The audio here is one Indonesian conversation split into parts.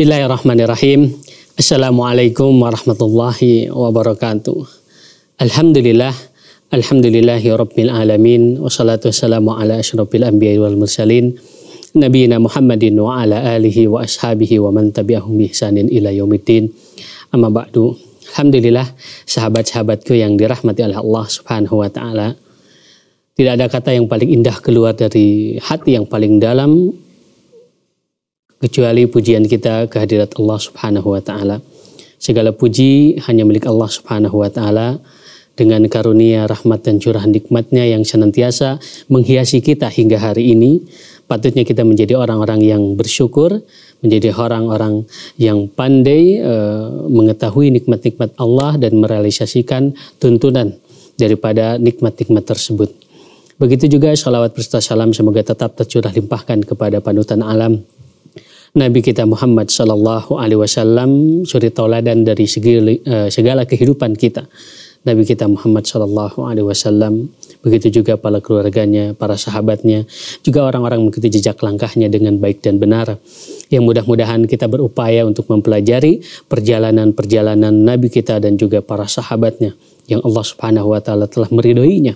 Bismillahirrahmanirrahim. Assalamualaikum warahmatullahi wabarakatuh. Alhamdulillah. Alhamdulillahi rabbil alamin. Wassalatu wassalamu ala asyrafil anbiya wal mursalin. Nabiina Muhammadin wa ala alihi wa ashabihi wa man tabi'ahum bihsanin ila yaumiddin. Amma ba'du. Alhamdulillah sahabat-sahabatku yang dirahmati oleh Allah Subhanahu wa taala. Tidak ada kata yang paling indah keluar dari hati yang paling dalam kecuali pujian kita kehadirat Allah Subhanahu wa taala. Segala puji hanya milik Allah Subhanahu wa taala dengan karunia rahmat dan curahan nikmatnya yang senantiasa menghiasi kita hingga hari ini. Patutnya kita menjadi orang-orang yang bersyukur, menjadi orang-orang yang pandai e, mengetahui nikmat-nikmat Allah dan merealisasikan tuntunan daripada nikmat-nikmat tersebut. Begitu juga salawat berserta salam semoga tetap tercurah limpahkan kepada panutan alam Nabi kita Muhammad sallallahu Alaihi Wasallam suri tauladan dari segala, eh, segala kehidupan kita. Nabi kita Muhammad sallallahu Alaihi Wasallam, begitu juga para keluarganya, para sahabatnya, juga orang-orang mengikuti jejak langkahnya dengan baik dan benar. Yang mudah-mudahan kita berupaya untuk mempelajari perjalanan-perjalanan Nabi kita dan juga para sahabatnya yang Allah Subhanahu Wa Taala telah meridoinya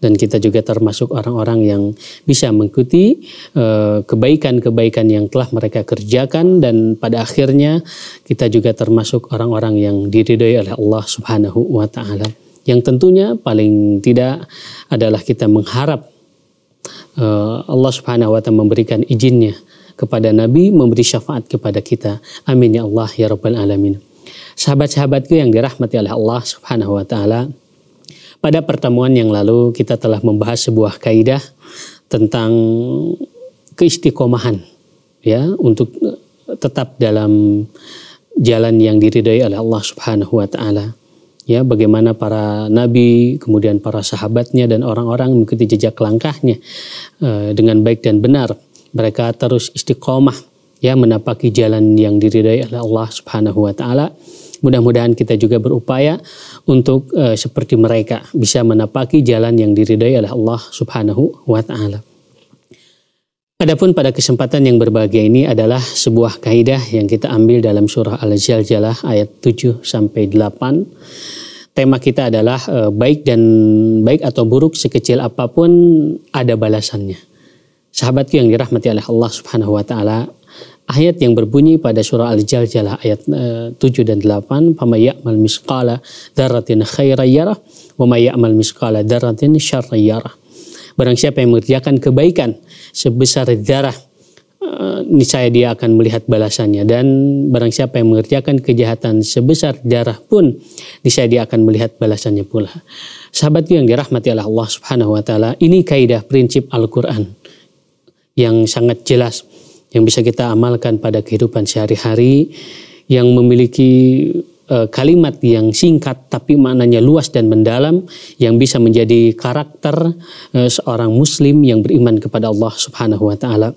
dan kita juga termasuk orang-orang yang bisa mengikuti eh, kebaikan-kebaikan yang telah mereka kerjakan dan pada akhirnya kita juga termasuk orang-orang yang diridhoi oleh Allah Subhanahu wa taala. Yang tentunya paling tidak adalah kita mengharap eh, Allah Subhanahu wa taala memberikan izinnya kepada Nabi memberi syafaat kepada kita. Amin ya Allah ya rabbal alamin sahabat-sahabatku yang dirahmati oleh Allah Subhanahu wa taala, pada pertemuan yang lalu kita telah membahas sebuah kaidah tentang keistiqomahan ya untuk eh, tetap dalam jalan yang diridai oleh Allah Subhanahu wa taala. Ya, bagaimana para nabi, kemudian para sahabatnya dan orang-orang mengikuti jejak langkahnya eh, dengan baik dan benar. Mereka terus istiqomah ya menapaki jalan yang diridai oleh Allah Subhanahu wa taala Mudah-mudahan kita juga berupaya untuk e, seperti mereka bisa menapaki jalan yang diridai oleh Allah Subhanahu wa taala. Adapun pada kesempatan yang berbahagia ini adalah sebuah kaidah yang kita ambil dalam surah al jaljalah ayat 7 sampai 8. Tema kita adalah e, baik dan baik atau buruk sekecil apapun ada balasannya. Sahabatku yang dirahmati oleh Allah Subhanahu wa taala, ayat yang berbunyi pada surah Al-Jaljalah ayat eh, uh, 7 dan 8 fama ya'mal misqala dzarratin khairan yarah wa may ya'mal misqala dzarratin syarran yarah barang siapa yang mengerjakan kebaikan sebesar darah eh, niscaya dia akan melihat balasannya dan barang siapa yang mengerjakan kejahatan sebesar darah pun niscaya dia akan melihat balasannya pula sahabatku yang dirahmati Allah Subhanahu wa taala ini kaidah prinsip Al-Qur'an yang sangat jelas yang bisa kita amalkan pada kehidupan sehari-hari yang memiliki eh, kalimat yang singkat tapi maknanya luas dan mendalam yang bisa menjadi karakter eh, seorang muslim yang beriman kepada Allah Subhanahu wa taala.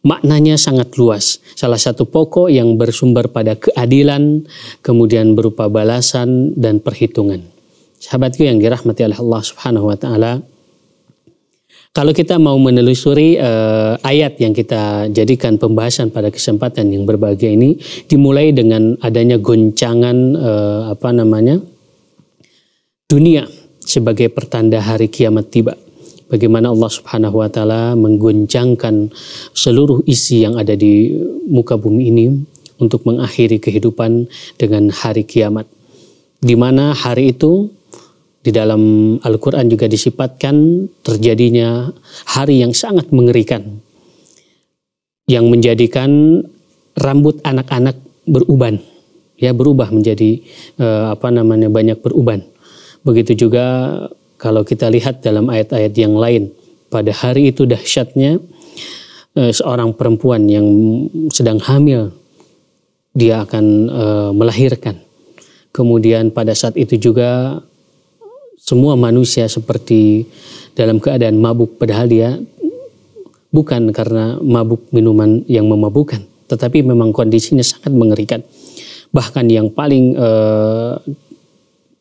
Maknanya sangat luas. Salah satu pokok yang bersumber pada keadilan, kemudian berupa balasan dan perhitungan. Sahabatku yang dirahmati oleh Allah Subhanahu wa taala, kalau kita mau menelusuri eh, ayat yang kita jadikan pembahasan pada kesempatan yang berbahagia ini dimulai dengan adanya goncangan eh, apa namanya dunia sebagai pertanda hari kiamat tiba. Bagaimana Allah Subhanahu wa taala menggoncangkan seluruh isi yang ada di muka bumi ini untuk mengakhiri kehidupan dengan hari kiamat. Di mana hari itu di dalam Al-Quran juga disifatkan terjadinya hari yang sangat mengerikan. Yang menjadikan rambut anak-anak beruban. Ya berubah menjadi eh, apa namanya banyak beruban. Begitu juga kalau kita lihat dalam ayat-ayat yang lain. Pada hari itu dahsyatnya eh, seorang perempuan yang sedang hamil dia akan eh, melahirkan. Kemudian pada saat itu juga semua manusia seperti dalam keadaan mabuk padahal dia bukan karena mabuk minuman yang memabukkan tetapi memang kondisinya sangat mengerikan bahkan yang paling eh,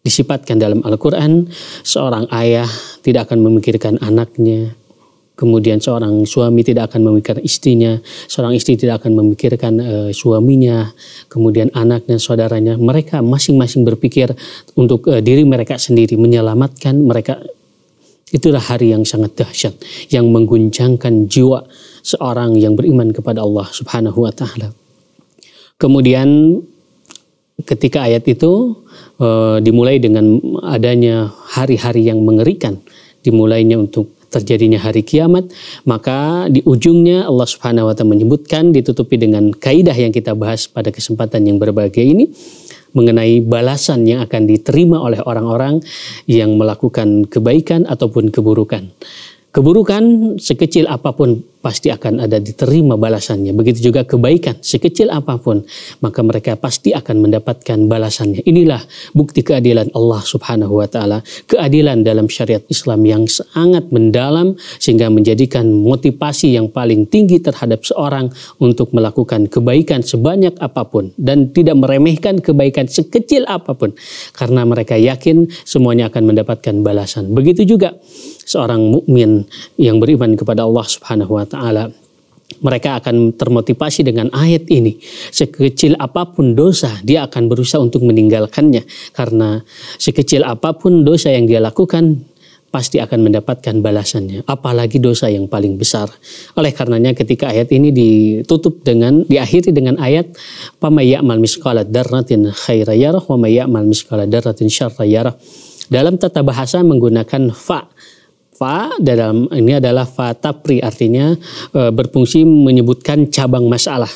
disifatkan dalam Al-Quran seorang ayah tidak akan memikirkan anaknya kemudian seorang suami tidak akan memikirkan istrinya, seorang istri tidak akan memikirkan e, suaminya, kemudian anaknya, saudaranya. Mereka masing-masing berpikir untuk e, diri mereka sendiri, menyelamatkan mereka. Itulah hari yang sangat dahsyat, yang mengguncangkan jiwa seorang yang beriman kepada Allah Subhanahu wa Ta'ala. Kemudian ketika ayat itu e, dimulai dengan adanya hari-hari yang mengerikan dimulainya untuk terjadinya hari kiamat, maka di ujungnya Allah Subhanahu wa taala menyebutkan ditutupi dengan kaidah yang kita bahas pada kesempatan yang berbahagia ini mengenai balasan yang akan diterima oleh orang-orang yang melakukan kebaikan ataupun keburukan. Keburukan sekecil apapun pasti akan ada diterima balasannya. Begitu juga kebaikan sekecil apapun, maka mereka pasti akan mendapatkan balasannya. Inilah bukti keadilan Allah Subhanahu wa taala, keadilan dalam syariat Islam yang sangat mendalam sehingga menjadikan motivasi yang paling tinggi terhadap seorang untuk melakukan kebaikan sebanyak apapun dan tidak meremehkan kebaikan sekecil apapun karena mereka yakin semuanya akan mendapatkan balasan. Begitu juga seorang mukmin yang beriman kepada Allah Subhanahu wa taala mereka akan termotivasi dengan ayat ini. Sekecil apapun dosa, dia akan berusaha untuk meninggalkannya. Karena sekecil apapun dosa yang dia lakukan, pasti akan mendapatkan balasannya, apalagi dosa yang paling besar. Oleh karenanya ketika ayat ini ditutup dengan diakhiri dengan ayat pamayya'mal misqala darratin khaira yarah wa mayya'mal misqala darratin syarra yarah." Dalam tata bahasa menggunakan fa Fa dalam ini adalah tapri artinya e, berfungsi menyebutkan cabang masalah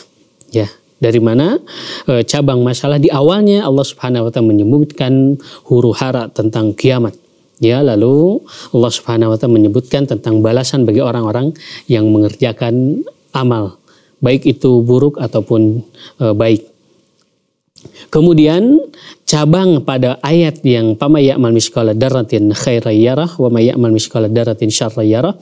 ya dari mana e, cabang masalah di awalnya Allah Subhanahu wa taala menyebutkan huru hara tentang kiamat ya lalu Allah Subhanahu wa taala menyebutkan tentang balasan bagi orang-orang yang mengerjakan amal baik itu buruk ataupun e, baik Kemudian cabang pada ayat yang pamayakmal ya'mal miskala daratin khairayyarah yarah wa mayakmal ya'mal miskala daratin syarayyarah yarah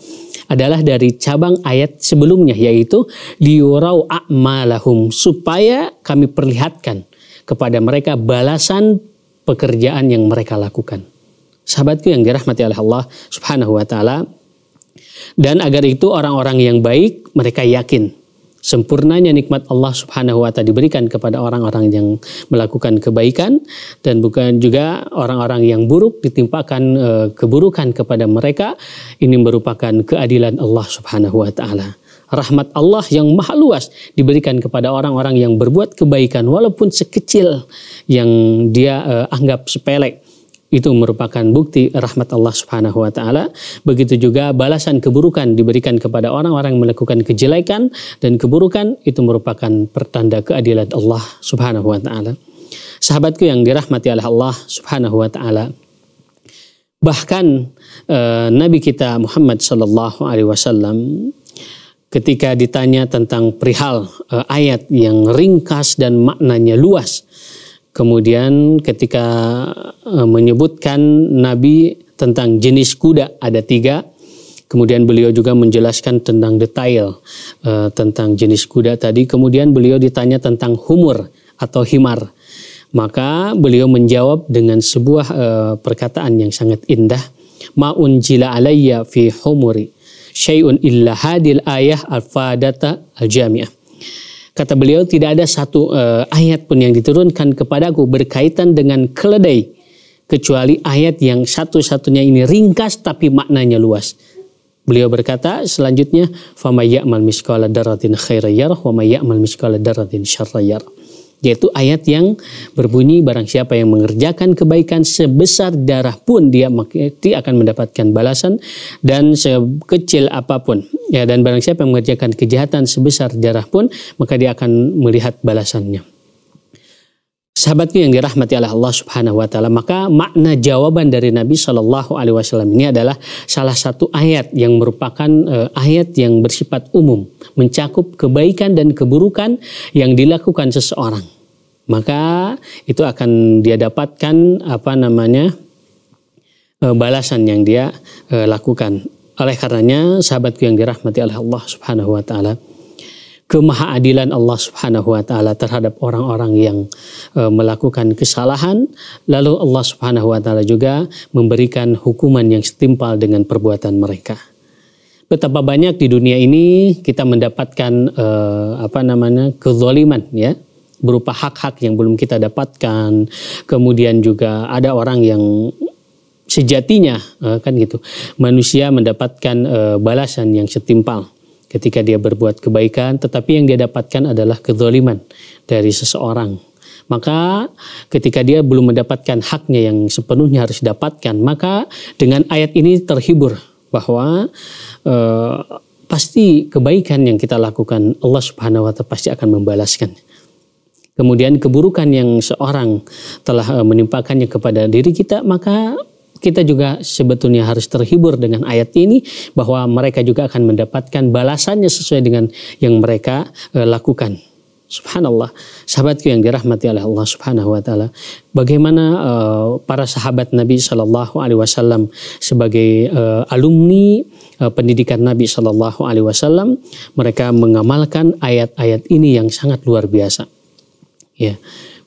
adalah dari cabang ayat sebelumnya yaitu liurau a'malahum supaya kami perlihatkan kepada mereka balasan pekerjaan yang mereka lakukan. Sahabatku yang dirahmati oleh Allah Subhanahu wa taala dan agar itu orang-orang yang baik mereka yakin sempurnanya nikmat Allah Subhanahu wa taala diberikan kepada orang-orang yang melakukan kebaikan dan bukan juga orang-orang yang buruk ditimpakan e, keburukan kepada mereka ini merupakan keadilan Allah Subhanahu wa taala rahmat Allah yang maha luas diberikan kepada orang-orang yang berbuat kebaikan walaupun sekecil yang dia e, anggap sepele itu merupakan bukti rahmat Allah Subhanahu wa taala. Begitu juga balasan keburukan diberikan kepada orang-orang yang melakukan kejelekan dan keburukan itu merupakan pertanda keadilan Allah Subhanahu wa taala. Sahabatku yang dirahmati oleh Allah Subhanahu wa taala. Bahkan e, Nabi kita Muhammad sallallahu alaihi wasallam ketika ditanya tentang perihal e, ayat yang ringkas dan maknanya luas Kemudian ketika eh, menyebutkan Nabi tentang jenis kuda ada tiga. Kemudian beliau juga menjelaskan tentang detail uh, tentang jenis kuda tadi. Kemudian beliau ditanya tentang humur atau himar. Maka beliau menjawab dengan sebuah uh, perkataan yang sangat indah. Ma'un jila alayya fi humuri syai'un illa hadil ayah al-fadata al-jami'ah Kata beliau tidak ada satu uh, ayat pun yang diturunkan kepadaku berkaitan dengan keledai kecuali ayat yang satu-satunya ini ringkas tapi maknanya luas. Beliau berkata selanjutnya, "Fama ya'mal miskala daratin khairayar wa may ya'mal miskala yaitu ayat yang berbunyi barang siapa yang mengerjakan kebaikan sebesar darah pun dia akan mendapatkan balasan dan sekecil apapun ya dan barang siapa yang mengerjakan kejahatan sebesar darah pun maka dia akan melihat balasannya sahabatku yang dirahmati oleh Allah Subhanahu wa taala, maka makna jawaban dari Nabi Shallallahu alaihi wasallam ini adalah salah satu ayat yang merupakan eh, ayat yang bersifat umum, mencakup kebaikan dan keburukan yang dilakukan seseorang. Maka itu akan dia dapatkan apa namanya? Eh, balasan yang dia eh, lakukan. Oleh karenanya, sahabatku yang dirahmati oleh Allah Subhanahu wa taala, Kemahadilan Allah Subhanahu wa taala terhadap orang-orang yang e, melakukan kesalahan lalu Allah Subhanahu wa taala juga memberikan hukuman yang setimpal dengan perbuatan mereka. Betapa banyak di dunia ini kita mendapatkan e, apa namanya kezaliman ya berupa hak-hak yang belum kita dapatkan. Kemudian juga ada orang yang sejatinya eh, kan gitu manusia mendapatkan balasan yang setimpal ketika dia berbuat kebaikan, tetapi yang dia dapatkan adalah kezoliman dari seseorang. Maka ketika dia belum mendapatkan haknya yang sepenuhnya harus dapatkan, maka dengan ayat ini terhibur bahwa e, pasti kebaikan yang kita lakukan Allah Subhanahu wa taala pasti akan membalaskan. Kemudian keburukan yang seorang telah eh, menimpakannya kepada diri kita, maka kita juga sebetulnya harus terhibur dengan ayat ini bahwa mereka juga akan mendapatkan balasannya sesuai dengan yang mereka e, lakukan. Subhanallah, sahabatku yang dirahmati oleh Allah Subhanahu wa taala. Bagaimana uh, para sahabat Nabi Shallallahu alaihi wasallam sebagai uh, alumni uh, pendidikan Nabi Shallallahu alaihi wasallam, mereka mengamalkan ayat-ayat ini yang sangat luar biasa. Ya. Yeah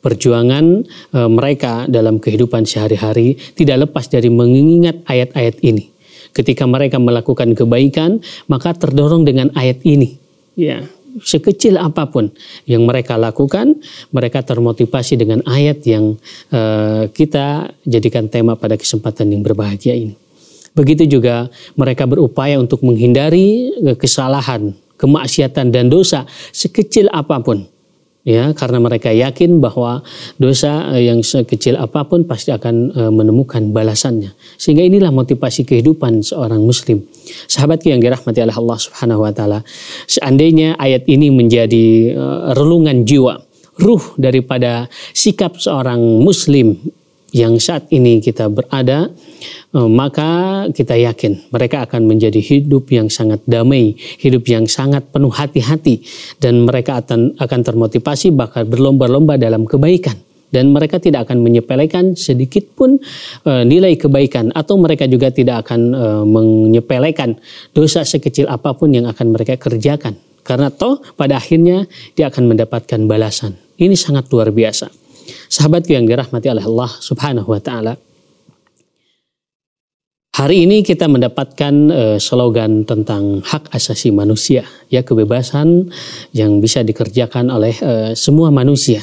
Perjuangan e, mereka dalam kehidupan sehari-hari tidak lepas dari mengingat ayat-ayat ini. Ketika mereka melakukan kebaikan, maka terdorong dengan ayat ini. Ya, sekecil apapun yang mereka lakukan, mereka termotivasi dengan ayat yang e, kita jadikan tema pada kesempatan yang berbahagia ini. Begitu juga mereka berupaya untuk menghindari e, kesalahan, kemaksiatan dan dosa sekecil apapun ya karena mereka yakin bahwa dosa eh, yang sekecil apapun pasti akan eh, menemukan balasannya sehingga inilah motivasi kehidupan seorang muslim sahabatku yang dirahmati oleh Allah Subhanahu wa taala seandainya ayat ini menjadi eh, relungan jiwa ruh daripada sikap seorang muslim yang saat ini kita berada, eh, maka kita yakin mereka akan menjadi hidup yang sangat damai, hidup yang sangat penuh hati-hati, dan mereka akan, termotivasi bahkan berlomba-lomba dalam kebaikan. Dan mereka tidak akan menyepelekan sedikit pun eh, nilai kebaikan, atau mereka juga tidak akan eh, menyepelekan dosa sekecil apapun yang akan mereka kerjakan, karena toh pada akhirnya dia akan mendapatkan balasan. Ini sangat luar biasa. Sahabatku yang dirahmati oleh Allah Subhanahu wa taala. Hari ini kita mendapatkan eh, slogan tentang hak asasi manusia, ya kebebasan yang bisa dikerjakan oleh eh, semua manusia.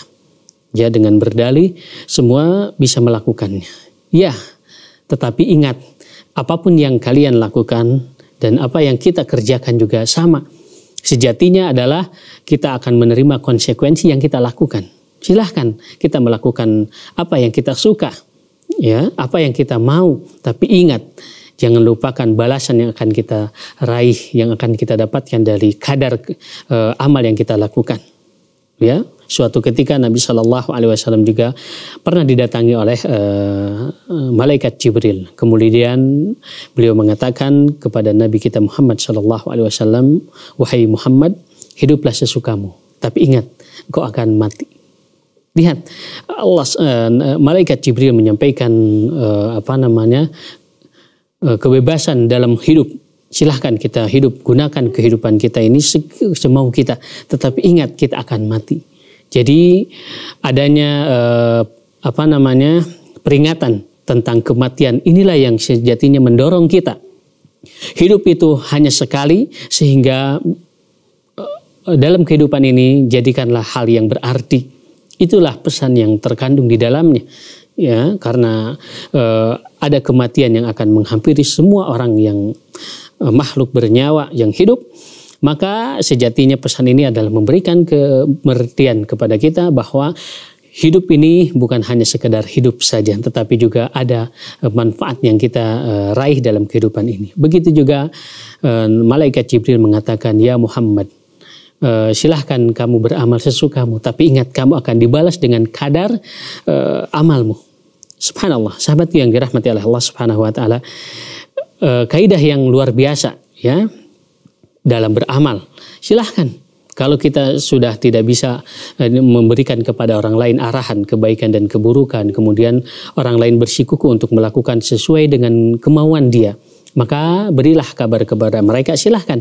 Ya dengan berdalih semua bisa melakukannya. Ya, tetapi ingat apapun yang kalian lakukan dan apa yang kita kerjakan juga sama. Sejatinya adalah kita akan menerima konsekuensi yang kita lakukan silahkan kita melakukan apa yang kita suka, ya, apa yang kita mau. Tapi ingat, jangan lupakan balasan yang akan kita raih, yang akan kita dapatkan dari kadar e, amal yang kita lakukan. Ya, suatu ketika Nabi Shallallahu Alaihi Wasallam juga pernah didatangi oleh e, malaikat Jibril. Kemudian beliau mengatakan kepada Nabi kita Muhammad Shallallahu Alaihi Wasallam, wahai Muhammad, hiduplah sesukamu, tapi ingat, kau akan mati Lihat, Allah uh, malaikat Jibril menyampaikan uh, apa namanya uh, kebebasan dalam hidup. Silahkan kita hidup, gunakan kehidupan kita ini se semau kita. Tetapi ingat kita akan mati. Jadi adanya uh, apa namanya peringatan tentang kematian inilah yang sejatinya mendorong kita. Hidup itu hanya sekali sehingga dalam kehidupan ini jadikanlah hal yang berarti Itulah pesan yang terkandung di dalamnya. Ya, karena e, ada kematian yang akan menghampiri semua orang yang e, makhluk bernyawa yang hidup. Maka sejatinya pesan ini adalah memberikan kemertian kepada kita bahwa hidup ini bukan hanya sekedar hidup saja, tetapi juga ada eh, manfaat yang kita raih dalam kehidupan ini. Begitu juga malaikat Jibril mengatakan, "Ya Muhammad, e, silahkan kamu beramal sesukamu, tapi ingat kamu akan dibalas dengan kadar e, amalmu. Subhanallah, sahabat yang dirahmati oleh Allah Subhanahu wa taala. E, kaidah yang luar biasa ya dalam beramal. Silahkan kalau kita sudah tidak bisa memberikan kepada orang lain arahan kebaikan dan keburukan, kemudian orang lain bersikuku untuk melakukan sesuai dengan kemauan dia, maka berilah kabar kepada mereka, silahkan.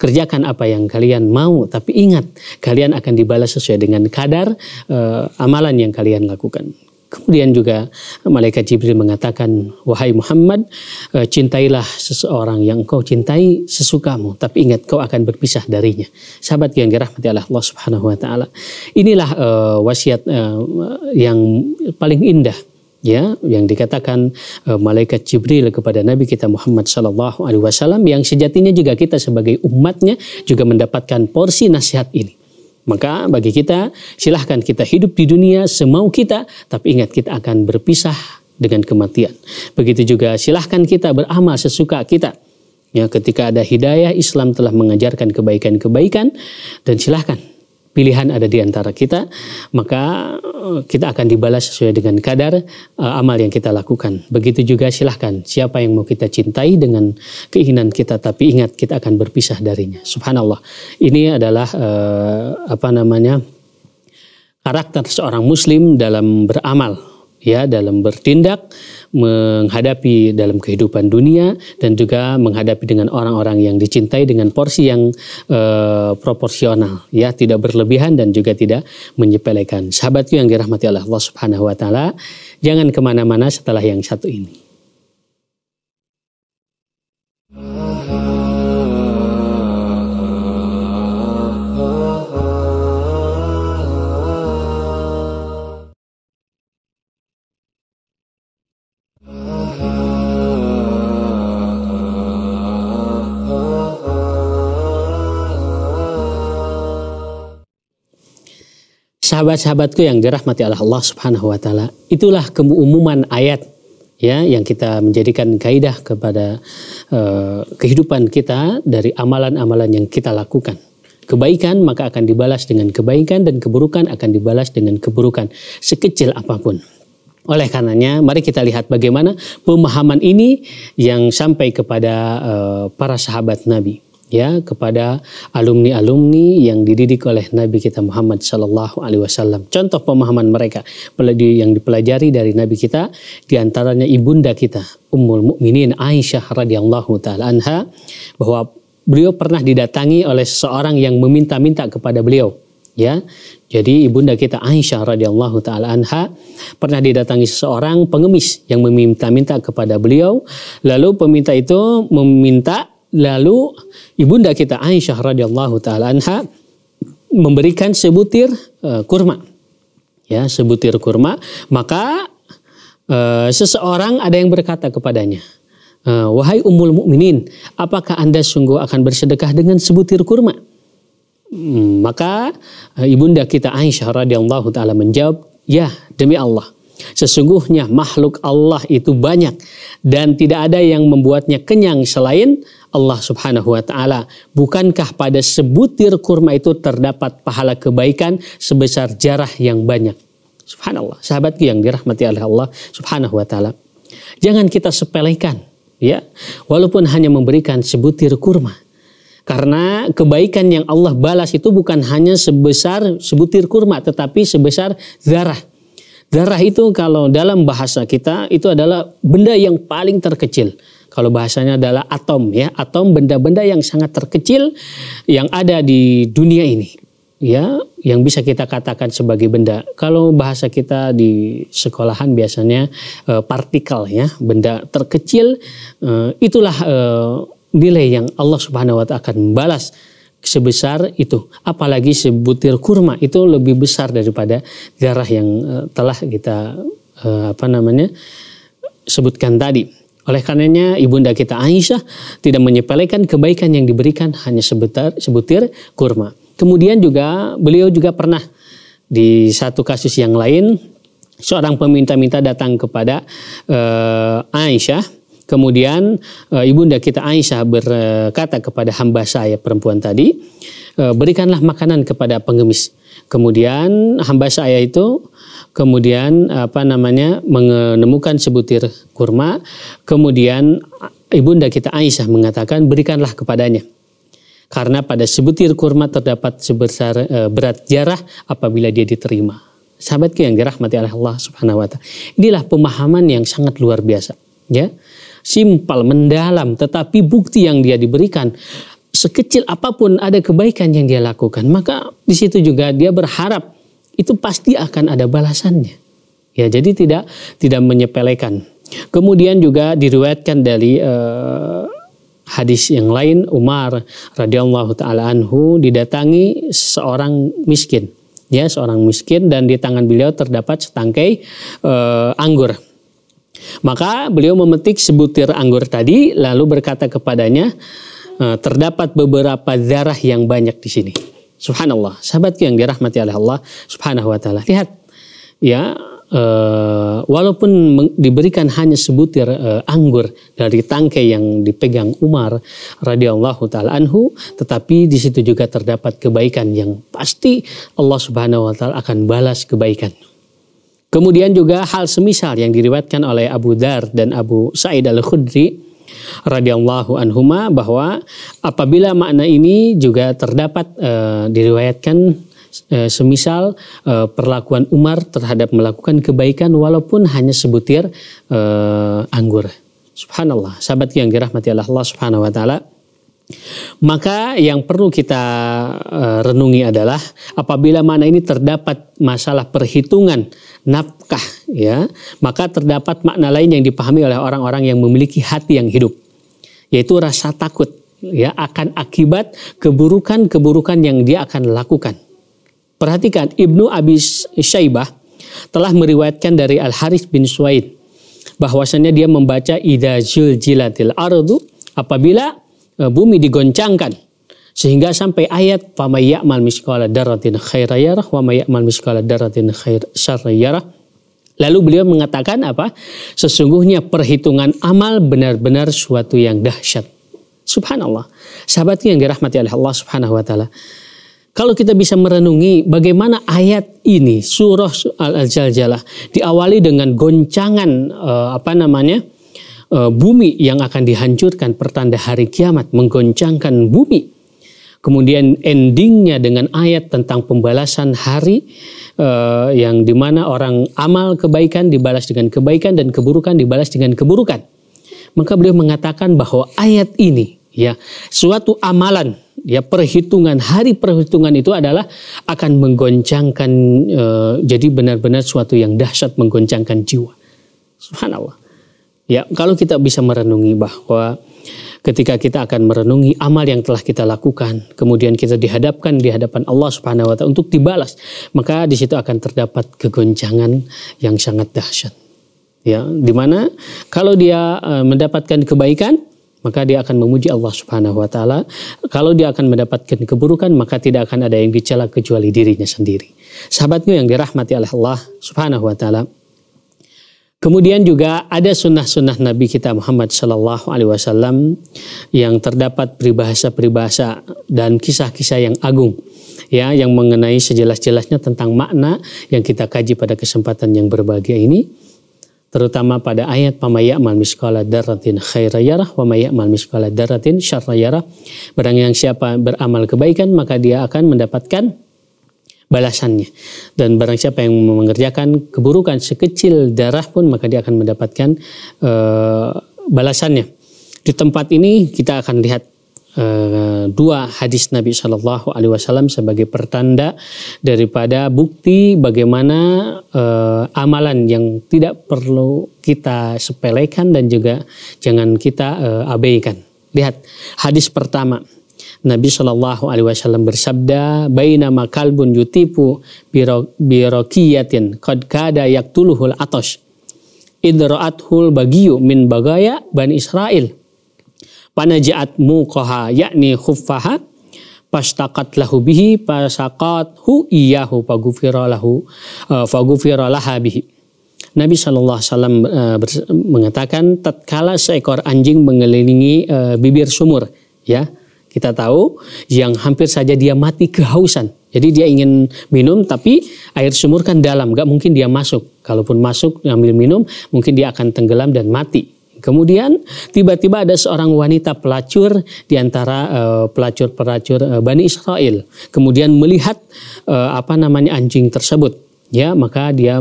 Kerjakan apa yang kalian mau, tapi ingat, kalian akan dibalas sesuai dengan kadar uh, amalan yang kalian lakukan. Kemudian juga malaikat Jibril mengatakan, "Wahai Muhammad, eh, cintailah seseorang yang kau cintai sesukamu, tapi ingat kau akan berpisah darinya." Sahabat yang dirahmati Allah Subhanahu wa taala. Inilah uh, wasiat uh, yang paling indah ya yang dikatakan e, malaikat Jibril kepada Nabi kita Muhammad Shallallahu Alaihi Wasallam yang sejatinya juga kita sebagai umatnya juga mendapatkan porsi nasihat ini. Maka bagi kita silahkan kita hidup di dunia semau kita, tapi ingat kita akan berpisah dengan kematian. Begitu juga silahkan kita beramal sesuka kita. Ya, ketika ada hidayah Islam telah mengajarkan kebaikan-kebaikan dan silahkan pilihan ada di antara kita, maka eh, kita akan dibalas sesuai dengan kadar uh, amal yang kita lakukan. Begitu juga silahkan siapa yang mau kita cintai dengan keinginan kita, tapi ingat kita akan berpisah darinya. Subhanallah. Ini adalah uh, apa namanya karakter seorang Muslim dalam beramal, ya dalam bertindak menghadapi dalam kehidupan dunia dan juga menghadapi dengan orang-orang yang dicintai dengan porsi yang uh, proporsional ya tidak berlebihan dan juga tidak menyepelekan sahabatku yang dirahmati Allah, Allah Subhanahu wa taala jangan kemana-mana setelah yang satu ini Sahabat-sahabatku yang dirahmati oleh Allah Subhanahu wa taala, itulah keumuman ayat ya yang kita menjadikan kaidah kepada uh, kehidupan kita dari amalan-amalan yang kita lakukan kebaikan maka akan dibalas dengan kebaikan dan keburukan akan dibalas dengan keburukan sekecil apapun. Oleh karenanya mari kita lihat bagaimana pemahaman ini yang sampai kepada uh, para sahabat Nabi ya kepada alumni-alumni yang dididik oleh Nabi kita Muhammad Shallallahu Alaihi Wasallam. Contoh pemahaman mereka yang dipelajari dari Nabi kita diantaranya ibunda kita Ummul Mukminin Aisyah radhiyallahu taala anha bahwa beliau pernah didatangi oleh seorang yang meminta-minta kepada beliau ya. Jadi ibunda kita Aisyah radhiyallahu taala anha pernah didatangi seseorang pengemis yang meminta-minta kepada beliau. Lalu peminta itu meminta Lalu ibunda kita Aisyah radhiyallahu taala anha memberikan sebutir uh, kurma. Ya, sebutir kurma, maka uh, seseorang ada yang berkata kepadanya, uh, "Wahai ummul mukminin, apakah Anda sungguh akan bersedekah dengan sebutir kurma?" Hmm, maka ibunda kita Aisyah radhiyallahu taala menjawab, "Ya, demi Allah, Sesungguhnya makhluk Allah itu banyak dan tidak ada yang membuatnya kenyang selain Allah Subhanahu wa taala. Bukankah pada sebutir kurma itu terdapat pahala kebaikan sebesar jarah yang banyak? Subhanallah. Sahabatku yang dirahmati oleh Allah Subhanahu wa taala. Jangan kita sepelekan ya, walaupun hanya memberikan sebutir kurma. Karena kebaikan yang Allah balas itu bukan hanya sebesar sebutir kurma tetapi sebesar zarah. Darah itu kalau dalam bahasa kita itu adalah benda yang paling terkecil. Kalau bahasanya adalah atom ya, atom benda-benda yang sangat terkecil yang ada di dunia ini. Ya, yang bisa kita katakan sebagai benda. Kalau bahasa kita di sekolahan biasanya e, partikel ya, benda terkecil e, itulah e, nilai yang Allah Subhanahu wa taala akan membalas sebesar itu. Apalagi sebutir kurma itu lebih besar daripada darah yang eh, telah kita eh, apa namanya sebutkan tadi. Oleh karenanya ibunda kita Aisyah tidak menyepelekan kebaikan yang diberikan hanya sebentar sebutir kurma. Kemudian juga beliau juga pernah di satu kasus yang lain seorang peminta-minta datang kepada uh, Aisyah Kemudian eh, ibunda kita Aisyah berkata kepada hamba saya perempuan tadi, eh, berikanlah makanan kepada pengemis. Kemudian hamba saya itu kemudian apa namanya menemukan sebutir kurma. Kemudian ibunda kita Aisyah mengatakan berikanlah kepadanya karena pada sebutir kurma terdapat sebesar eh, berat jarah apabila dia diterima. Sahabatku yang dirahmati Allah Subhanahu wa taala. Inilah pemahaman yang sangat luar biasa, ya simpel, mendalam, tetapi bukti yang dia diberikan sekecil apapun ada kebaikan yang dia lakukan, maka di situ juga dia berharap itu pasti akan ada balasannya. Ya, jadi tidak tidak menyepelekan. Kemudian juga diriwayatkan dari uh, hadis yang lain Umar radhiyallahu taala anhu didatangi seorang miskin. Ya, seorang miskin dan di tangan beliau terdapat setangkai uh, anggur. Maka beliau memetik sebutir anggur tadi lalu berkata kepadanya, eh, terdapat beberapa darah yang banyak di sini. Subhanallah, sahabatku yang dirahmati oleh Allah Subhanahu wa taala. Lihat. Ya, eh, walaupun diberikan hanya sebutir eh, anggur dari tangkai yang dipegang Umar radhiyallahu taala anhu, tetapi di situ juga terdapat kebaikan yang pasti Allah Subhanahu wa taala akan balas kebaikan. Kemudian juga hal semisal yang diriwayatkan oleh Abu Dar dan Abu Sa'id Al-Khudri radhiyallahu anhuma bahwa apabila makna ini juga terdapat e, diriwayatkan e, semisal e, perlakuan Umar terhadap melakukan kebaikan walaupun hanya sebutir e, anggur. Subhanallah, sahabat yang dirahmati Allah Subhanahu wa taala. Maka yang perlu kita eh, renungi adalah apabila mana ini terdapat masalah perhitungan nafkah ya, maka terdapat makna lain yang dipahami oleh orang-orang yang memiliki hati yang hidup yaitu rasa takut ya akan akibat keburukan-keburukan yang dia akan lakukan. Perhatikan Ibnu Abi Syaibah telah meriwayatkan dari Al Haris bin Suaid bahwasanya dia membaca idza jiljilatil ardu apabila E, bumi digoncangkan sehingga sampai ayat fama ya'mal miskala daratin khaira yarah wa may ya'mal miskala daratin khair Lalu beliau mengatakan apa? Sesungguhnya perhitungan amal benar-benar suatu yang dahsyat. Subhanallah. sahabat yang dirahmati oleh Allah Subhanahu wa taala. Kalau kita bisa merenungi bagaimana ayat ini surah al jaljalah diawali dengan goncangan e, apa namanya? e, bumi yang akan dihancurkan pertanda hari kiamat menggoncangkan bumi. Kemudian endingnya dengan ayat tentang pembalasan hari uh, yang dimana orang amal kebaikan dibalas dengan kebaikan dan keburukan dibalas dengan keburukan. Maka beliau mengatakan bahwa ayat ini ya suatu amalan ya perhitungan hari perhitungan itu adalah akan menggoncangkan uh, jadi benar-benar suatu yang dahsyat menggoncangkan jiwa. Subhanallah. Ya, kalau kita bisa merenungi bahwa ketika kita akan merenungi amal yang telah kita lakukan, kemudian kita dihadapkan di hadapan Allah Subhanahu wa taala untuk dibalas, maka di situ akan terdapat kegoncangan yang sangat dahsyat. Ya, di mana kalau dia e, mendapatkan kebaikan, maka dia akan memuji Allah Subhanahu wa taala. Kalau dia akan mendapatkan keburukan, maka tidak akan ada yang dicela kecuali dirinya sendiri. Sahabatku yang dirahmati oleh Allah Subhanahu wa taala, Kemudian juga ada sunnah-sunnah Nabi kita Muhammad Sallallahu Alaihi Wasallam yang terdapat peribahasa-peribahasa dan kisah-kisah yang agung, ya, yang mengenai sejelas-jelasnya tentang makna yang kita kaji pada kesempatan yang berbahagia ini, terutama pada ayat pamayak mal miskala daratin khairayarah pamayak mal miskala daratin syarayarah. Barang yang siapa beramal kebaikan maka dia akan mendapatkan balasannya. Dan barang siapa yang mengerjakan keburukan sekecil darah pun maka dia akan mendapatkan e, balasannya. Di tempat ini kita akan lihat e, dua hadis Nabi Shallallahu Alaihi Wasallam sebagai pertanda daripada bukti bagaimana e, amalan yang tidak perlu kita sepelekan dan juga jangan kita e, abaikan. Lihat hadis pertama Nabi Shallallahu Alaihi Wasallam bersabda, "Bainama kalbun yutipu birokiyatin qad kada yaktuluhul atosh idra'athul bagiyu min bagaya bani Israel panaja'at muqaha yakni khuffaha pastakat lahu bihi pasaqat hu iyahu fagufira lahu e, fagufira laha bihi Nabi Shallallahu Alaihi Wasallam e, mengatakan tatkala seekor anjing mengelilingi e, bibir sumur ya kita tahu yang hampir saja dia mati kehausan. Jadi dia ingin minum tapi air sumur kan dalam, gak mungkin dia masuk. Kalaupun masuk ngambil minum, mungkin dia akan tenggelam dan mati. Kemudian tiba-tiba ada seorang wanita pelacur di antara uh, pelacur-pelacur uh, Bani Israel. Kemudian melihat uh, apa namanya anjing tersebut, ya maka dia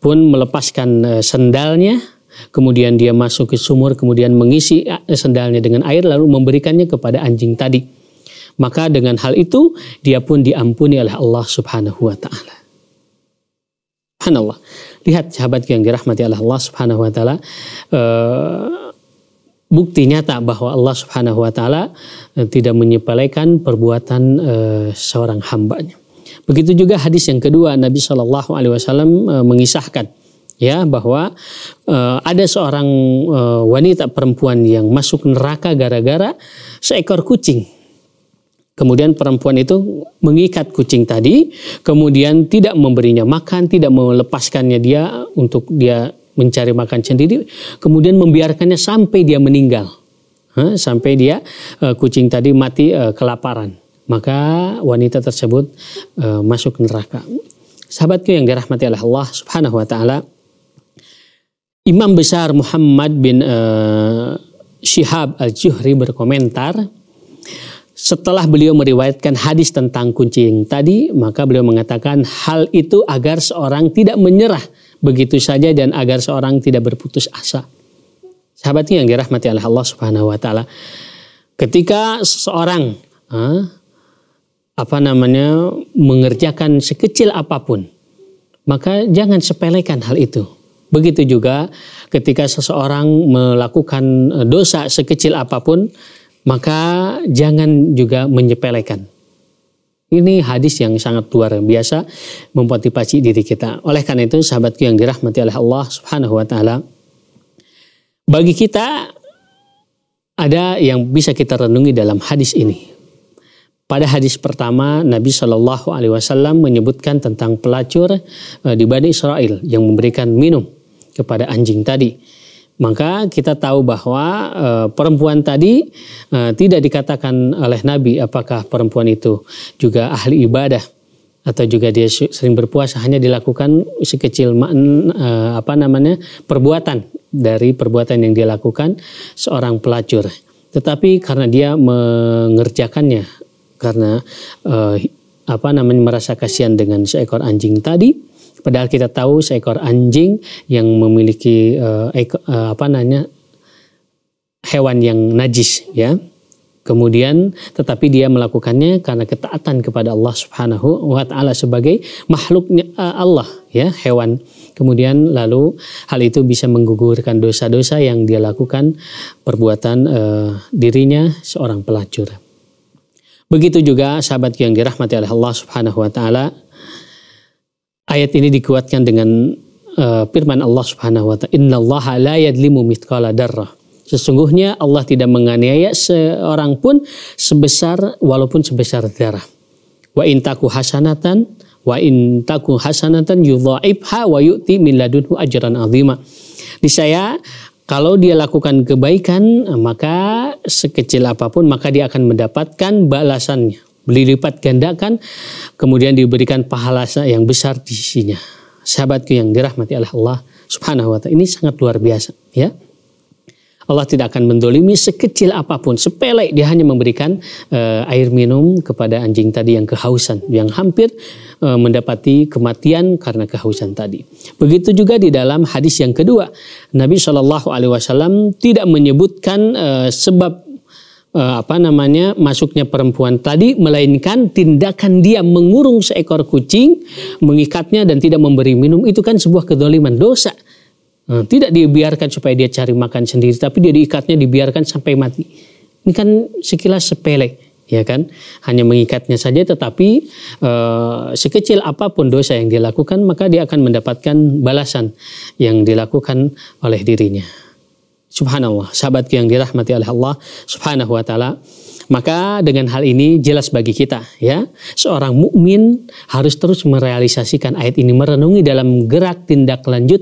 pun melepaskan uh, sendalnya kemudian dia masuk ke sumur, kemudian mengisi sendalnya dengan air, lalu memberikannya kepada anjing tadi. Maka dengan hal itu, dia pun diampuni oleh Allah subhanahu wa ta'ala. Subhanallah. Lihat sahabat yang dirahmati oleh Allah subhanahu wa ta'ala. Eh, bukti nyata bahwa Allah Subhanahu wa taala eh, tidak menyepelekan perbuatan e, seorang hambanya. Begitu juga hadis yang kedua Nabi Shallallahu alaihi wasallam mengisahkan ya bahwa uh, ada seorang uh, wanita perempuan yang masuk neraka gara-gara seekor kucing. Kemudian perempuan itu mengikat kucing tadi, kemudian tidak memberinya makan, tidak melepaskannya dia untuk dia mencari makan sendiri, kemudian membiarkannya sampai dia meninggal. Huh? Sampai dia uh, kucing tadi mati uh, kelaparan. Maka wanita tersebut uh, masuk neraka. Sahabatku yang dirahmati Allah Subhanahu wa taala, Imam besar Muhammad bin uh, eh, Syihab Al-Juhri berkomentar setelah beliau meriwayatkan hadis tentang kuncing tadi, maka beliau mengatakan hal itu agar seorang tidak menyerah begitu saja dan agar seorang tidak berputus asa. Sahabatnya yang dirahmati oleh Allah Subhanahu wa taala. Ketika seseorang ah, apa namanya mengerjakan sekecil apapun, maka jangan sepelekan hal itu Begitu juga ketika seseorang melakukan eh, dosa sekecil apapun, maka jangan juga menyepelekan. Ini hadis yang sangat luar biasa memotivasi diri kita. Oleh karena itu, sahabatku yang dirahmati oleh Allah Subhanahu wa taala, bagi kita ada yang bisa kita renungi dalam hadis ini. Pada hadis pertama, Nabi Shallallahu Alaihi Wasallam menyebutkan tentang pelacur eh, di Bani Israel yang memberikan minum kepada anjing tadi. Maka kita tahu bahwa e, perempuan tadi e, tidak dikatakan oleh Nabi apakah perempuan itu juga ahli ibadah atau juga dia sering berpuasa hanya dilakukan sekecil makn, e, apa namanya perbuatan dari perbuatan yang dia lakukan seorang pelacur. Tetapi karena dia mengerjakannya karena e, apa namanya merasa kasihan dengan seekor anjing tadi Padahal kita tahu seekor anjing yang memiliki uh, eko, uh, apa namanya hewan yang najis ya. Kemudian tetapi dia melakukannya karena ketaatan kepada Allah Subhanahu wa taala sebagai makhluknya uh, Allah ya, hewan. Kemudian lalu hal itu bisa menggugurkan dosa-dosa yang dia lakukan perbuatan uh, dirinya seorang pelacur. Begitu juga sahabat yang dirahmati oleh Allah Subhanahu wa taala Ayat ini dikuatkan dengan uh, firman Allah Subhanahu wa taala, "Innallaha la yadlimu mithqala darrah." Sesungguhnya Allah tidak menganiaya seorang pun sebesar walaupun sebesar darah. Wa intaku hasanatan wa intaku hasanatan yudha'ibha wa yu'ti min ladunhu ajran azima. Di saya kalau dia lakukan kebaikan maka sekecil apapun maka dia akan mendapatkan balasannya melipat gandakan kemudian diberikan pahala yang besar di sisinya. Sahabatku yang dirahmati oleh Allah Subhanahu wa taala. Ini sangat luar biasa, ya. Allah tidak akan mendolimi sekecil apapun, sepele dia hanya memberikan uh, air minum kepada anjing tadi yang kehausan, yang hampir uh, mendapati kematian karena kehausan tadi. Begitu juga di dalam hadis yang kedua, Nabi Shallallahu Alaihi Wasallam tidak menyebutkan uh, sebab uh, apa namanya masuknya perempuan tadi melainkan tindakan dia mengurung seekor kucing mengikatnya dan tidak memberi minum itu kan sebuah kedoliman dosa nah, tidak dibiarkan supaya dia cari makan sendiri tapi dia diikatnya dibiarkan sampai mati ini kan sekilas sepele ya kan hanya mengikatnya saja tetapi uh, sekecil apapun dosa yang dilakukan maka dia akan mendapatkan balasan yang dilakukan oleh dirinya Subhanallah, sahabat yang dirahmati oleh Allah Subhanahu wa taala. Maka dengan hal ini jelas bagi kita ya, seorang mukmin harus terus merealisasikan ayat ini, merenungi dalam gerak tindak lanjut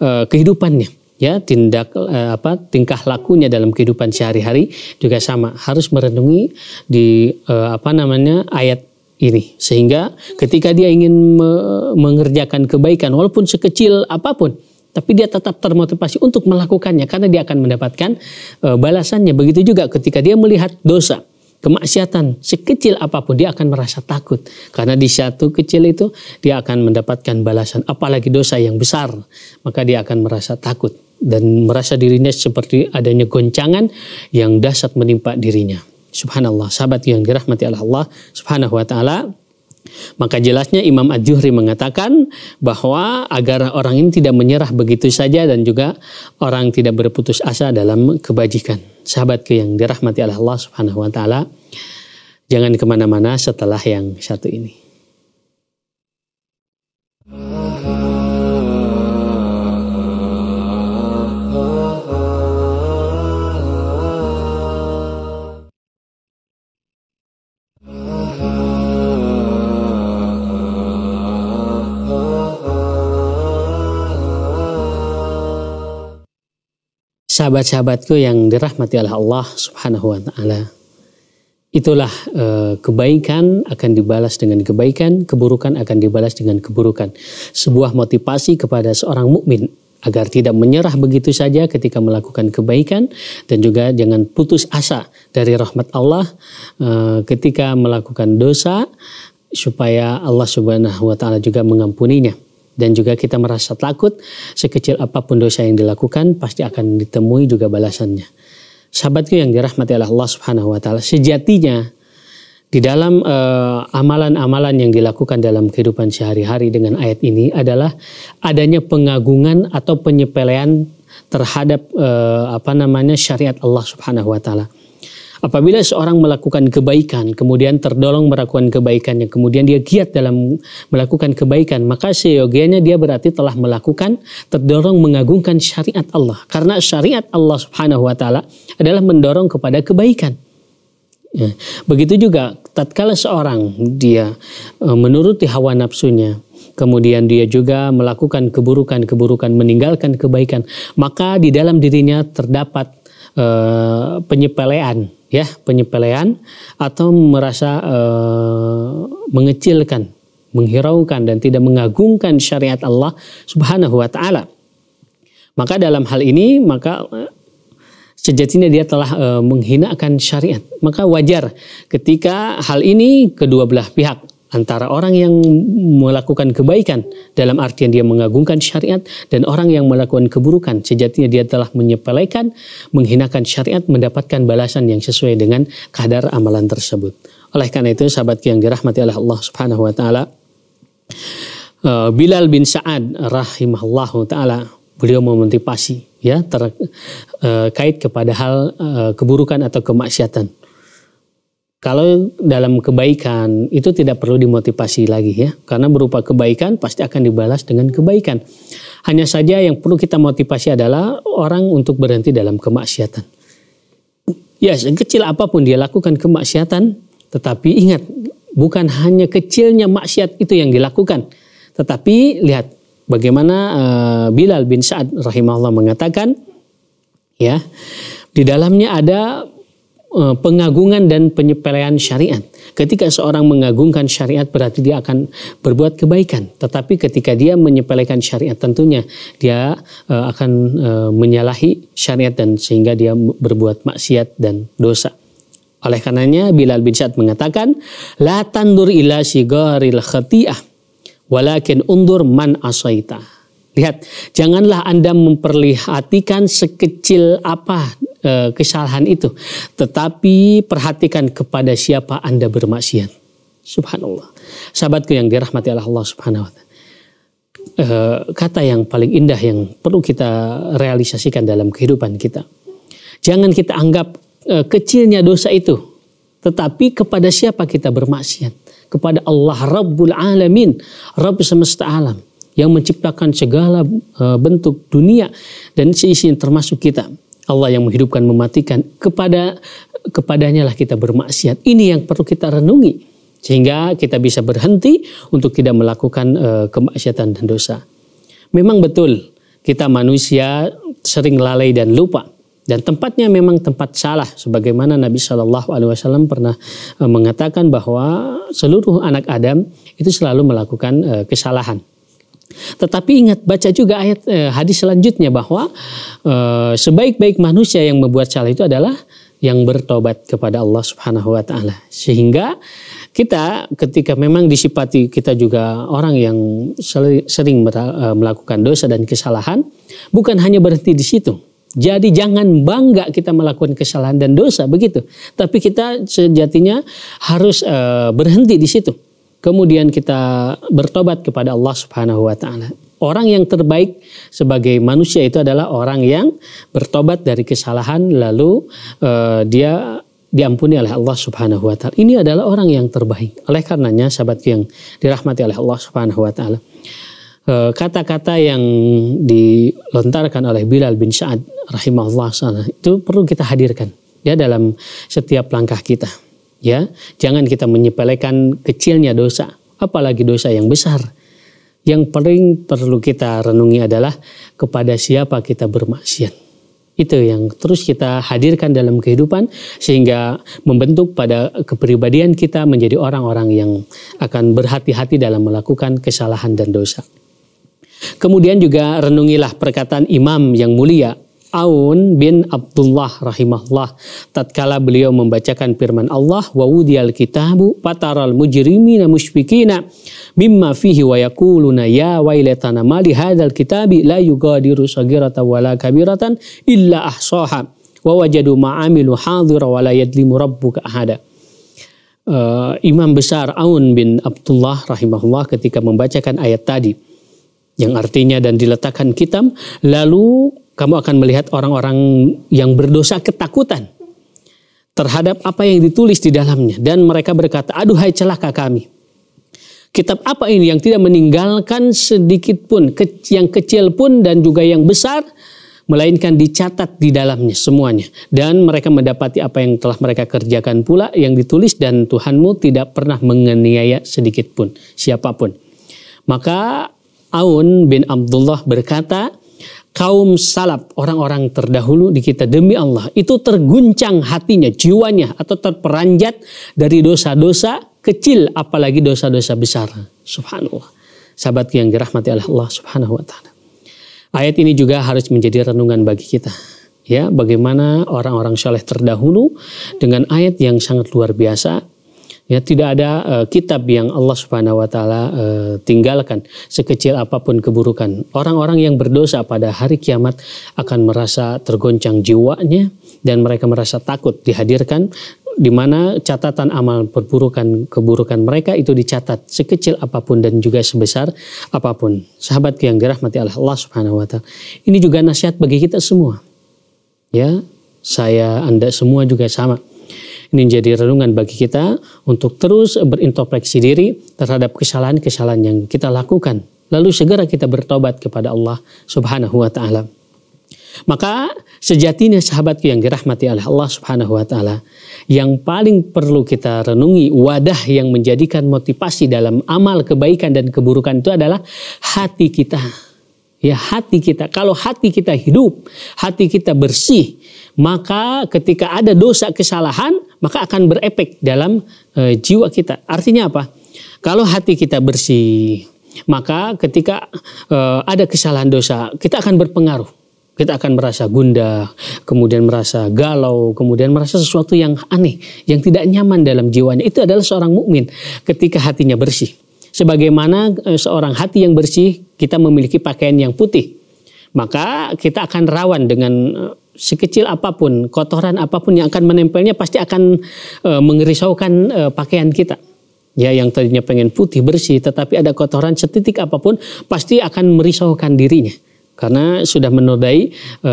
eh, kehidupannya ya tindak eh, apa tingkah lakunya dalam kehidupan sehari-hari juga sama harus merenungi di eh, apa namanya ayat ini sehingga ketika dia ingin me mengerjakan kebaikan walaupun sekecil apapun tapi dia tetap termotivasi untuk melakukannya karena dia akan mendapatkan e, balasannya. Begitu juga ketika dia melihat dosa, kemaksiatan sekecil apapun dia akan merasa takut karena di satu kecil itu dia akan mendapatkan balasan apalagi dosa yang besar, maka dia akan merasa takut dan merasa dirinya seperti adanya goncangan yang dahsyat menimpa dirinya. Subhanallah, sahabat yang dirahmati Allah Subhanahu wa taala, maka jelasnya Imam Ad-Juhri mengatakan bahwa agar orang ini tidak menyerah begitu saja dan juga orang tidak berputus asa dalam kebajikan. Sahabatku yang dirahmati Allah Subhanahu wa taala, jangan kemana-mana setelah yang satu ini. sahabat-sahabatku yang dirahmati oleh Allah Subhanahu wa taala. Itulah e, kebaikan akan dibalas dengan kebaikan, keburukan akan dibalas dengan keburukan. Sebuah motivasi kepada seorang mukmin agar tidak menyerah begitu saja ketika melakukan kebaikan dan juga jangan putus asa dari rahmat Allah e, ketika melakukan dosa supaya Allah Subhanahu wa taala juga mengampuninya dan juga kita merasa takut sekecil apapun dosa yang dilakukan pasti akan ditemui juga balasannya. Sahabatku yang dirahmati oleh Allah Subhanahu wa taala, sejatinya di dalam eh, amalan-amalan uh, yang dilakukan dalam kehidupan sehari-hari dengan ayat ini adalah adanya pengagungan atau penyepelean terhadap uh, apa namanya syariat Allah Subhanahu wa taala. Apabila seorang melakukan kebaikan, kemudian terdolong melakukan kebaikan, yang kemudian dia giat dalam melakukan kebaikan, maka seyogianya dia berarti telah melakukan, terdorong mengagungkan syariat Allah. Karena syariat Allah subhanahu wa ta'ala adalah mendorong kepada kebaikan. Ya. Begitu juga tatkala seorang dia e, menuruti hawa nafsunya, kemudian dia juga melakukan keburukan-keburukan, meninggalkan kebaikan, maka di dalam dirinya terdapat Eh, penyepelean ya penyepelean atau merasa eh, mengecilkan menghiraukan dan tidak mengagungkan syariat Allah Subhanahu wa taala. Maka dalam hal ini maka eh, sejatinya dia telah e, menghinakan syariat. Maka wajar ketika hal ini kedua belah pihak antara orang yang melakukan kebaikan dalam artian dia mengagungkan syariat dan orang yang melakukan keburukan sejatinya dia telah menyepelekan menghinakan syariat mendapatkan balasan yang sesuai dengan kadar amalan tersebut oleh karena itu sahabat yang dirahmati oleh Allah Subhanahu wa taala eh, Bilal bin Sa'ad rahimahullahu taala beliau memotivasi ya terkait eh, kepada hal eh, keburukan atau kemaksiatan kalau dalam kebaikan itu tidak perlu dimotivasi lagi ya, karena berupa kebaikan pasti akan dibalas dengan kebaikan. Hanya saja yang perlu kita motivasi adalah orang untuk berhenti dalam kemaksiatan. Ya, kecil apapun dia lakukan kemaksiatan, tetapi ingat, bukan hanya kecilnya maksiat itu yang dilakukan, tetapi lihat bagaimana eh, Bilal bin Sa'ad rahimahullah mengatakan ya, di dalamnya ada Eh, pengagungan dan penyepelean syariat. Ketika seorang mengagungkan syariat berarti dia akan berbuat kebaikan. Tetapi ketika dia menyepelekan syariat tentunya dia eh, akan eh, menyalahi syariat dan sehingga dia berbuat maksiat dan dosa. Oleh karenanya Bilal bin Syad mengatakan, "La tandur ila sigaril khati'ah, walakin undur man asaita." Lihat, janganlah Anda memperlihatkan sekecil apa Eh, kesalahan itu, tetapi perhatikan kepada siapa Anda bermaksiat. Subhanallah. Sahabatku yang dirahmati Allah Subhanahu wa taala. Eh, kata yang paling indah yang perlu kita realisasikan dalam kehidupan kita. Jangan kita anggap eh, kecilnya dosa itu, tetapi kepada siapa kita bermaksiat? Kepada Allah Rabbul Alamin, Rabb semesta alam yang menciptakan segala bentuk dunia dan seisi termasuk kita. Allah yang menghidupkan mematikan kepada kepadanya lah kita bermaksiat. Ini yang perlu kita renungi sehingga kita bisa berhenti untuk tidak melakukan e, kemaksiatan dan dosa. Memang betul kita manusia sering lalai dan lupa dan tempatnya memang tempat salah sebagaimana Nabi Shallallahu alaihi wasallam pernah e, mengatakan bahwa seluruh anak Adam itu selalu melakukan e, kesalahan. Tetapi ingat baca juga ayat eh, hadis selanjutnya bahwa eh, sebaik-baik manusia yang membuat salah itu adalah yang bertobat kepada Allah Subhanahu wa taala. Sehingga kita ketika memang disipati kita juga orang yang sering eh, melakukan dosa dan kesalahan, bukan hanya berhenti di situ. Jadi jangan bangga kita melakukan kesalahan dan dosa begitu, tapi kita sejatinya harus eh, berhenti di situ kemudian kita bertobat kepada Allah Subhanahu wa taala. Orang yang terbaik sebagai manusia itu adalah orang yang bertobat dari kesalahan lalu uh, dia diampuni oleh Allah Subhanahu wa taala. Ini adalah orang yang terbaik. Oleh karenanya sahabat yang dirahmati oleh Allah Subhanahu wa taala. Eh, kata-kata yang dilontarkan oleh Bilal bin Sa'ad rahimahullah itu perlu kita hadirkan ya dalam setiap langkah kita ya jangan kita menyepelekan kecilnya dosa apalagi dosa yang besar yang paling perlu kita renungi adalah kepada siapa kita bermaksiat itu yang terus kita hadirkan dalam kehidupan sehingga membentuk pada kepribadian kita menjadi orang-orang yang akan berhati-hati dalam melakukan kesalahan dan dosa. Kemudian juga renungilah perkataan imam yang mulia Aun bin Abdullah rahimahullah tatkala beliau membacakan firman Allah wa wudiyal kitabu fataral mujrimina musyfiqina mimma fihi wa yaquluna ya wailatana li hadzal kitabi la yugadiru saghiratan wala kabiratan illa ahsaha wa wajadu ma'amilu hadira wa la yadlimu rabbuka ahada uh, Imam besar Aun bin Abdullah rahimahullah ketika membacakan ayat tadi yang artinya dan diletakkan kitab lalu kamu akan melihat orang-orang yang berdosa ketakutan terhadap apa yang ditulis di dalamnya dan mereka berkata aduhai celaka kami kitab apa ini yang tidak meninggalkan sedikit pun yang kecil pun dan juga yang besar melainkan dicatat di dalamnya semuanya dan mereka mendapati apa yang telah mereka kerjakan pula yang ditulis dan Tuhanmu tidak pernah menganiaya sedikit pun siapapun maka Aun bin Abdullah berkata kaum salaf, orang-orang terdahulu di kita demi Allah itu terguncang hatinya, jiwanya atau terperanjat dari dosa-dosa kecil apalagi dosa-dosa besar. Subhanallah. Sahabat yang dirahmati Allah Subhanahu wa taala. Ayat ini juga harus menjadi renungan bagi kita. Ya, bagaimana orang-orang soleh terdahulu dengan ayat yang sangat luar biasa Ya, tidak ada uh, kitab yang Allah Subhanahu wa taala uh, tinggalkan sekecil apapun keburukan. Orang-orang yang berdosa pada hari kiamat akan merasa tergoncang jiwanya dan mereka merasa takut dihadirkan di mana catatan amal perburukan keburukan mereka itu dicatat sekecil apapun dan juga sebesar apapun. Sahabat yang dirahmati Allah, Allah Subhanahu wa taala. Ini juga nasihat bagi kita semua. Ya, saya Anda semua juga sama ini menjadi renungan bagi kita untuk terus berintrospeksi diri terhadap kesalahan-kesalahan yang kita lakukan. Lalu segera kita bertobat kepada Allah Subhanahu wa taala. Maka sejatinya sahabatku yang dirahmati oleh Allah Subhanahu wa taala, yang paling perlu kita renungi wadah yang menjadikan motivasi dalam amal kebaikan dan keburukan itu adalah hati kita. Ya hati kita. Kalau hati kita hidup, hati kita bersih, maka ketika ada dosa kesalahan, maka akan berefek dalam e, jiwa kita. Artinya apa? Kalau hati kita bersih, maka ketika e, ada kesalahan dosa, kita akan berpengaruh. Kita akan merasa gundah, kemudian merasa galau, kemudian merasa sesuatu yang aneh, yang tidak nyaman dalam jiwanya. Itu adalah seorang mukmin ketika hatinya bersih. Sebagaimana e, seorang hati yang bersih, kita memiliki pakaian yang putih. Maka kita akan rawan dengan sekecil apapun, kotoran apapun yang akan menempelnya pasti akan e, eh, mengerisaukan e, eh, pakaian kita. Ya, yang tadinya pengen putih bersih, tetapi ada kotoran setitik apapun pasti akan merisaukan dirinya karena sudah menodai e,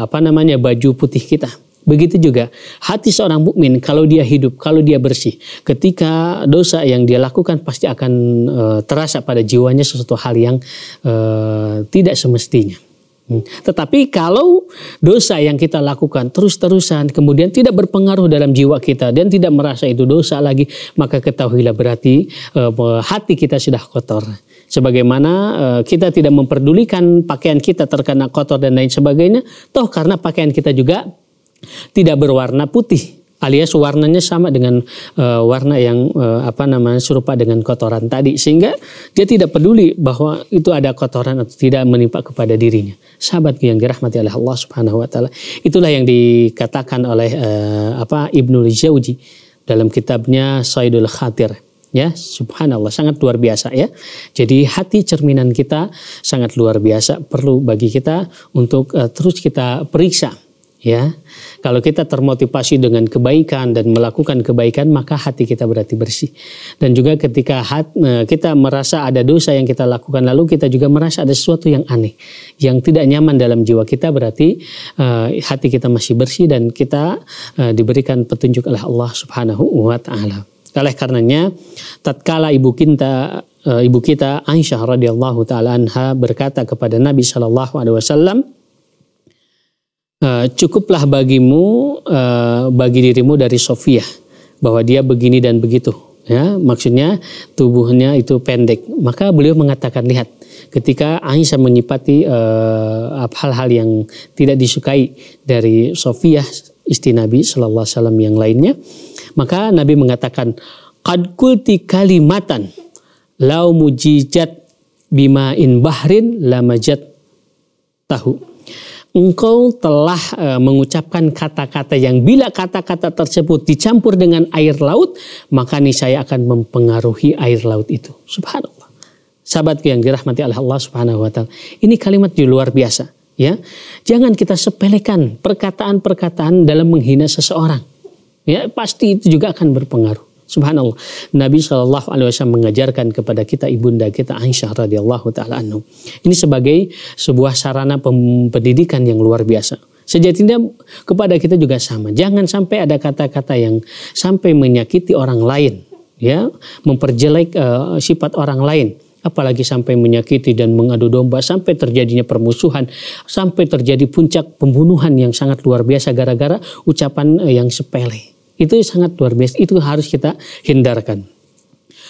apa namanya baju putih kita. Begitu juga hati seorang mukmin kalau dia hidup, kalau dia bersih, ketika dosa yang dia lakukan pasti akan e, terasa pada jiwanya sesuatu hal yang e, tidak semestinya. Hmm. Tetapi kalau dosa yang kita lakukan terus-terusan kemudian tidak berpengaruh dalam jiwa kita dan tidak merasa itu dosa lagi, maka ketahuilah berarti uh, hati kita sudah kotor. Sebagaimana uh, kita tidak memperdulikan pakaian kita terkena kotor dan lain sebagainya, toh karena pakaian kita juga tidak berwarna putih alias warnanya sama dengan uh, warna yang uh, apa namanya serupa dengan kotoran tadi sehingga dia tidak peduli bahwa itu ada kotoran atau tidak menimpa kepada dirinya. sahabatku yang dirahmati oleh Allah Subhanahu wa taala. Itulah yang dikatakan oleh uh, apa Ibnu Jauzi dalam kitabnya Saidul Khatir ya subhanallah sangat luar biasa ya jadi hati cerminan kita sangat luar biasa perlu bagi kita untuk uh, terus kita periksa ya. Kalau kita termotivasi dengan kebaikan dan melakukan kebaikan maka hati kita berarti bersih. Dan juga ketika hat, e, kita merasa ada dosa yang kita lakukan lalu kita juga merasa ada sesuatu yang aneh, yang tidak nyaman dalam jiwa kita berarti uh, hati kita masih bersih dan kita uh, diberikan petunjuk oleh Allah Subhanahu wa taala. Oleh karenanya tatkala ibu kita ibu kita Aisyah radhiyallahu taala anha berkata kepada Nabi shallallahu alaihi wasallam Eh, cukuplah bagimu eh, bagi dirimu dari Sofia bahwa dia begini dan begitu ya maksudnya tubuhnya itu pendek maka beliau mengatakan lihat ketika Aisyah menyipati eh, hal-hal uh, yang tidak disukai dari Sofia istri Nabi Shallallahu Alaihi Wasallam yang lainnya maka Nabi mengatakan kad kulti kalimatan lau mujijat bima in bahrin lamajat tahu engkau telah e, mengucapkan kata-kata yang bila kata-kata tersebut dicampur dengan air laut, maka niscaya akan mempengaruhi air laut itu. Subhanallah. sahabatku yang dirahmati oleh Allah Subhanahu wa taala. Ini kalimat di luar biasa, ya. Jangan kita sepelekan perkataan-perkataan dalam menghina seseorang. Ya, pasti itu juga akan berpengaruh. Subhanallah. Nabi Shallallahu Alaihi Wasallam mengajarkan kepada kita ibunda kita Aisyah radhiyallahu taala anhu. Ini sebagai sebuah sarana pendidikan yang luar biasa. Sejatinya kepada kita juga sama. Jangan sampai ada kata-kata yang sampai menyakiti orang lain, ya, memperjelek uh, sifat orang lain apalagi sampai menyakiti dan mengadu domba sampai terjadinya permusuhan sampai terjadi puncak pembunuhan yang sangat luar biasa gara-gara ucapan eh, yang sepele itu sangat luar biasa. Itu harus kita hindarkan.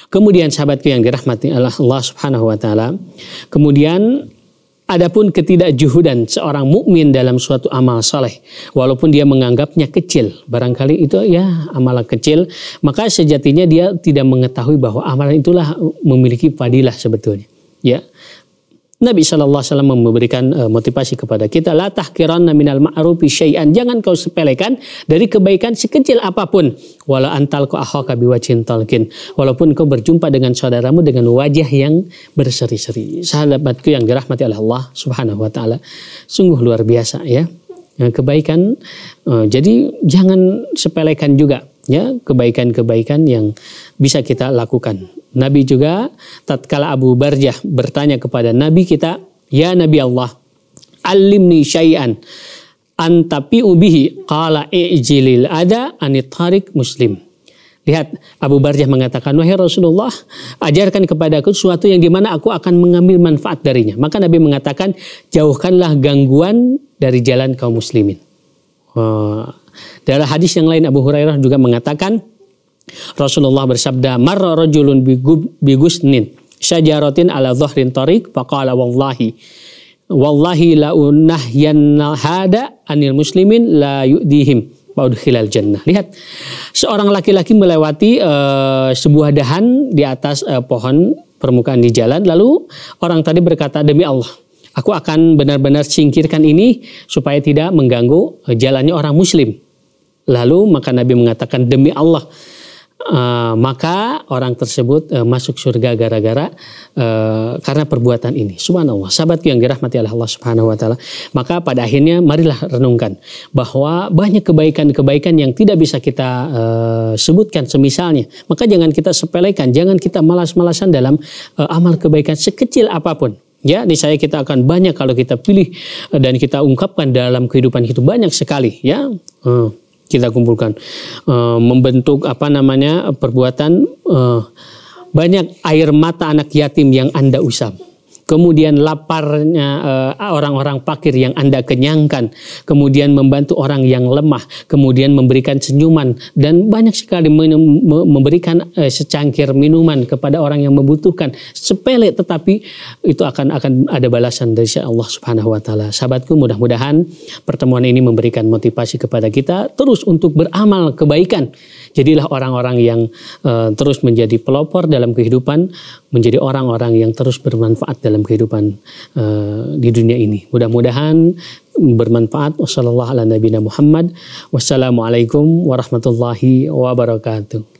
Kemudian sahabatku yang dirahmati Allah, Allah Subhanahu wa taala. Kemudian adapun ketidakjuhudan seorang mukmin dalam suatu amal saleh walaupun dia menganggapnya kecil, barangkali itu ya amalan kecil, maka sejatinya dia tidak mengetahui bahwa amalan itulah memiliki fadilah sebetulnya. Ya. Nabi Shallallahu Alaihi Wasallam memberikan uh, motivasi kepada kita, la tahkiran minal ma'rufi syai'an. Jangan kau sepelekan dari kebaikan sekecil apapun. Wala antal ku ahok biwajin Walaupun kau berjumpa dengan saudaramu dengan wajah yang berseri-seri. Sahabatku yang dirahmati oleh Allah Subhanahu wa taala. Sungguh luar biasa ya. Nah, kebaikan uh, jadi jangan sepelekan juga ya kebaikan-kebaikan yang bisa kita lakukan Nabi juga tatkala Abu Barjah bertanya kepada Nabi kita, "Ya Nabi Allah, alimni syai'an." Antapi ubihi qala ijilil ada anitharik muslim. Lihat, Abu Barjah mengatakan, Wahai Rasulullah, ajarkan kepadaku sesuatu yang dimana aku akan mengambil manfaat darinya. Maka Nabi mengatakan, jauhkanlah gangguan dari jalan kaum muslimin. Oh. Dalam hadis yang lain, Abu Hurairah juga mengatakan, Rasulullah bersabda, "Marra rajulun bigusnin syajaratin ala dhahrin tariq faqala wallahi wallahi la unahyanna hada anil muslimin la yu'dihim." Hilal jannah. Lihat, seorang laki-laki melewati uh, sebuah dahan di atas uh, pohon permukaan di jalan. Lalu orang tadi berkata, demi Allah, aku akan benar-benar singkirkan ini supaya tidak mengganggu eh, jalannya orang muslim. Lalu maka Nabi mengatakan demi Allah Eh, maka orang tersebut uh, masuk surga gara-gara uh, karena perbuatan ini. Subhanallah. Sahabatku yang dirahmati oleh Allah Subhanahu wa taala. Maka pada akhirnya marilah renungkan bahwa banyak kebaikan-kebaikan yang tidak bisa kita uh, sebutkan semisalnya. Maka jangan kita sepelekan, jangan kita malas-malasan dalam uh, amal kebaikan sekecil apapun. Ya, saya kita akan banyak kalau kita pilih dan kita ungkapkan dalam kehidupan itu banyak sekali, ya. Hmm kita kumpulkan e, membentuk apa namanya perbuatan e, banyak air mata anak yatim yang Anda usap kemudian laparnya eh, orang-orang fakir yang Anda kenyangkan, kemudian membantu orang yang lemah, kemudian memberikan senyuman dan banyak sekali memberikan eh, secangkir minuman kepada orang yang membutuhkan. Sepele tetapi itu akan akan ada balasan dari Allah Subhanahu wa taala. Sahabatku, mudah-mudahan pertemuan ini memberikan motivasi kepada kita terus untuk beramal kebaikan Jadilah orang-orang yang uh, terus menjadi pelopor dalam kehidupan, menjadi orang-orang yang terus bermanfaat dalam kehidupan uh, di dunia ini. Mudah-mudahan bermanfaat. Wassalamualaikum warahmatullahi wabarakatuh.